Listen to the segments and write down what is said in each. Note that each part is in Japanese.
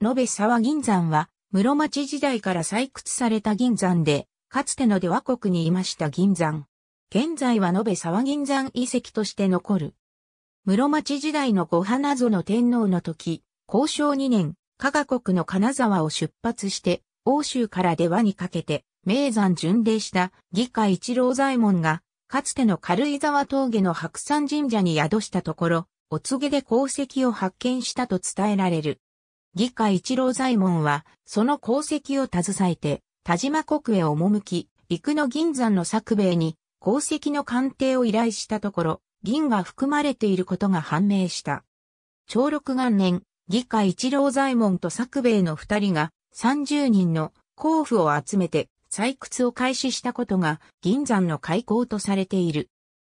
延べ沢銀山は、室町時代から採掘された銀山で、かつての出羽国にいました銀山。現在は延べ沢銀山遺跡として残る。室町時代の御花園天皇の時、交渉2年、加賀国の金沢を出発して、欧州から出羽にかけて、名山巡礼した議会一郎左衛門が、かつての軽井沢峠の白山神社に宿したところ、お告げで功績を発見したと伝えられる。議会一郎左衛門は、その功績を携えて、田島国へ赴き、陸の銀山の作兵衛に、功績の鑑定を依頼したところ、銀が含まれていることが判明した。長六元年、議会一郎左衛門と作兵衛の二人が、30人の甲府を集めて、採掘を開始したことが、銀山の開港とされている。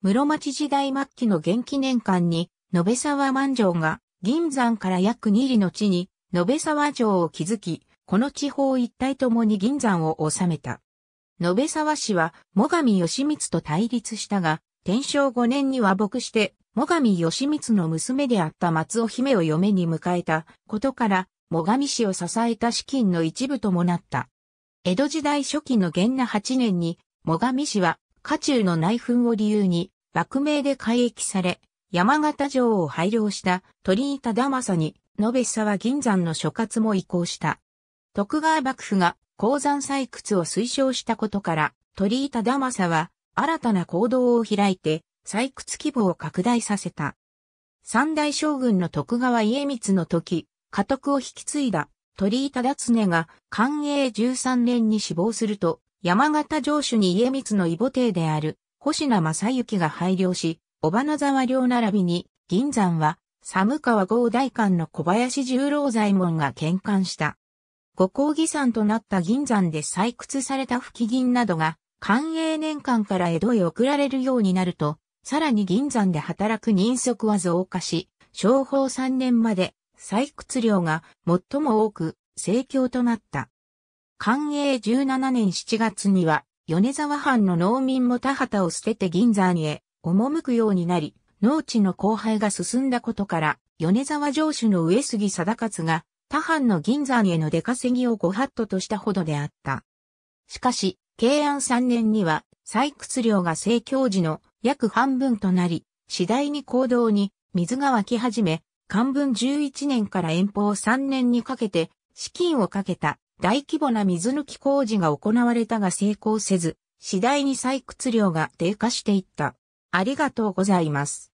室町時代末期の元記年間に、延沢万丈が、銀山から約2里の地に、延沢城を築き、この地方一帯ともに銀山を治めた。延沢氏は、最上義満と対立したが、天正5年に和睦して、最上義満の娘であった松尾姫を嫁に迎えたことから、最上氏を支えた資金の一部ともなった。江戸時代初期の元那8年に、最上氏は、家中の内紛を理由に、幕名で改易され、山形城を拝領した鳥居忠政に、延べ久は銀山の所轄も移行した。徳川幕府が鉱山採掘を推奨したことから、鳥居忠政は新たな行動を開いて採掘規模を拡大させた。三大将軍の徳川家光の時、家督を引き継いだ鳥居忠常が寛永13年に死亡すると、山形城主に家光の異母帝である星名正幸が配慮し、小花沢領並びに銀山は寒川郷大館の小林十郎左衛門が献還した。五光義山となった銀山で採掘された吹銀などが、官営年間から江戸へ送られるようになると、さらに銀山で働く人足は増加し、商法3年まで採掘量が最も多く盛況となった。官営17年7月には、米沢藩の農民も田畑を捨てて銀山へ赴くようになり、農地の荒廃が進んだことから、米沢城主の上杉貞勝が、他藩の銀山への出稼ぎをご法度としたほどであった。しかし、慶安3年には、採掘量が盛況時の約半分となり、次第に行動に水が湧き始め、漢文11年から遠方3年にかけて、資金をかけた大規模な水抜き工事が行われたが成功せず、次第に採掘量が低下していった。ありがとうございます。